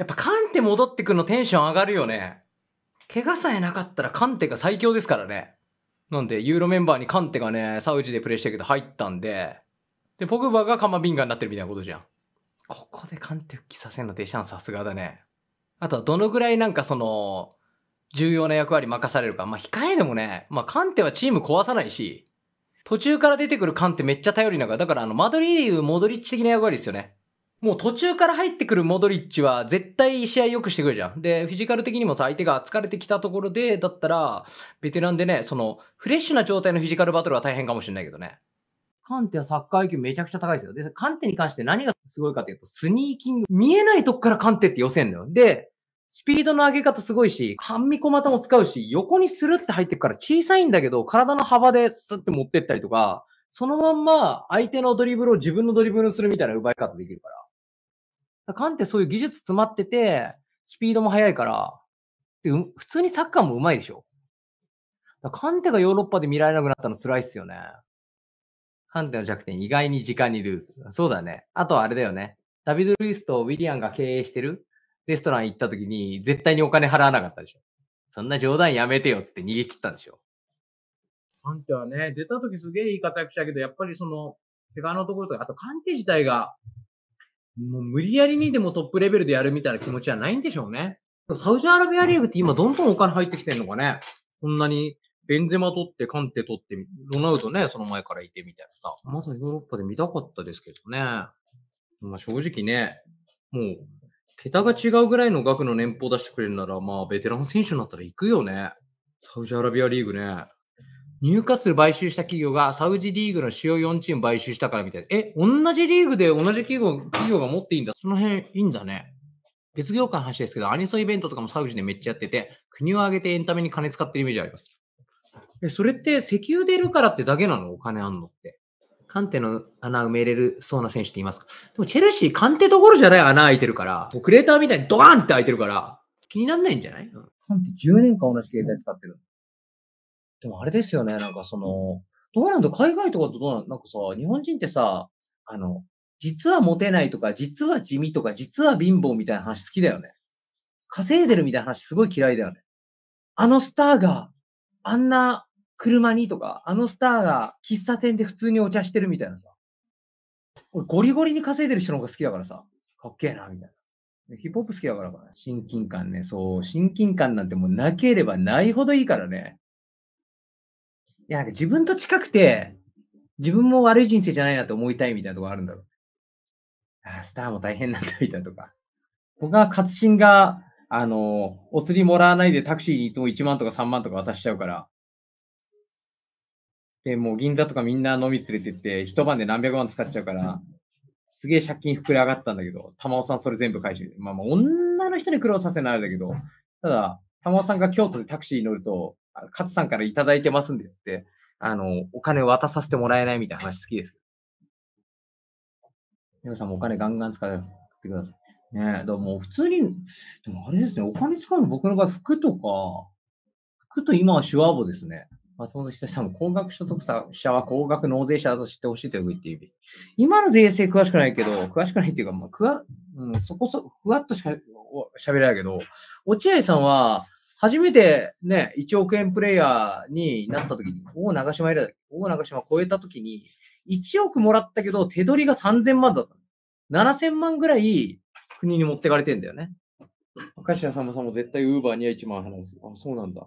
やっぱカンテ戻ってくるのテンション上がるよね。怪我さえなかったらカンテが最強ですからね。なんで、ユーロメンバーにカンテがね、サウジでプレイしたけど入ったんで、で、ポグバがカマビンガになってるみたいなことじゃん。ここでカンテ復帰させんのデシャンさすがだね。あとはどのぐらいなんかその、重要な役割任されるか。まあ、控えでもね、まあ、カンテはチーム壊さないし、途中から出てくるカンテめっちゃ頼りながら、だからあの、マドリーうモドリッチ的な役割ですよね。もう途中から入ってくるモドリッチは絶対試合良くしてくるじゃん。で、フィジカル的にもさ、相手が疲れてきたところで、だったら、ベテランでね、その、フレッシュな状態のフィジカルバトルは大変かもしれないけどね。カンテはサッカー IQ めちゃくちゃ高いですよ。で、カンテに関して何がすごいかというと、スニーキング、見えないとこからカンテって寄せんのよ。で、スピードの上げ方すごいし、半身小股も使うし、横にスルって入ってくから小さいんだけど、体の幅でスッて持ってったりとか、そのまんま相手のドリブルを自分のドリブルするみたいな奪い方できるから。カンってそういう技術詰まってて、スピードも速いから、で普通にサッカーもうまいでしょ。だカンテがヨーロッパで見られなくなったの辛いっすよね。カンテの弱点、意外に時間にルーズ。そうだね。あとはあれだよね。ダビド・ルイスとウィリアンが経営してるレストラン行った時に絶対にお金払わなかったでしょ。そんな冗談やめてよっつって逃げ切ったんでしょ。カンテはね、出た時すげえいい活躍したけど、やっぱりその、怪我のところとか、あとカンテ自体がもう無理やりにでもトップレベルでやるみたいな気持ちはないんでしょうね。サウジアラビアリーグって今どんどんお金入ってきてんのかね。こんなにベンゼマ取って、カンテ取って、ロナウドね、その前からいてみたいなさ。まだヨーロッパで見たかったですけどね。まあ正直ね、もう、桁が違うぐらいの額の年俸出してくれるなら、まあベテラン選手になったら行くよね。サウジアラビアリーグね。入荷数買収した企業がサウジリーグの主要4チーム買収したからみたいな。え、同じリーグで同じ企業企業が持っていいんだ。その辺いいんだね。別業界の話ですけど、アニソイベントとかもサウジでめっちゃやってて、国を挙げてエンタメに金使ってるイメージあります。え、それって石油出るからってだけなのお金あんのって。カンテの穴埋めれるそうな選手っていますかでもチェルシー、カンテどころじゃない穴開いてるから、クレーターみたいにドーンって開いてるから、気になんないんじゃない、うん、カンテ10年間同じ携帯使ってる。でもあれですよね、なんかその、どうなんだ、海外とかとどうなんなんかさ、日本人ってさ、あの、実はモテないとか、実は地味とか、実は貧乏みたいな話好きだよね。稼いでるみたいな話すごい嫌いだよね。あのスターが、あんな車にとか、あのスターが喫茶店で普通にお茶してるみたいなさ。俺ゴリゴリに稼いでる人の方が好きだからさ、かっけえな、みたいな。ヒップホップ好きだからかな。親近感ね。そう、親近感なんてもうなければないほどいいからね。いや、自分と近くて、自分も悪い人生じゃないなと思いたいみたいなとこあるんだろう。あスターも大変なんだみたいなとか。僕は勝新が、あの、お釣りもらわないでタクシーにいつも1万とか3万とか渡しちゃうから。で、もう銀座とかみんな飲み連れてって、一晩で何百万使っちゃうから、すげえ借金膨れ上がったんだけど、玉尾さんそれ全部回収。まあまあ、女の人に苦労させないんだけど、ただ、玉尾さんが京都でタクシーに乗ると、勝さんからいただいてますんですって、あの、お金渡させてもらえないみたいな話好きです。皆さんもお金ガンガン使ってください。ねえ、でも普通に、でもあれですね、お金使うの僕の場合、服とか、服と今はシワーボですね。松本久志さんも高額所得者は高額納税者だと知ってほしいという意味。て今の税制詳しくないけど、詳しくないっていうか、まあ、くわ、うん、そこそ、ふわっとしゃべらないけど、落合さんは、初めてね、1億円プレイヤーになった時に、大長島以来だっけ大長島超えた時に、1億もらったけど、手取りが3000万だった7000万ぐらい国に持ってかれてんだよね。明石家さんまさんも絶対ウーバーには1万払うんですよ。あ、そうなんだ。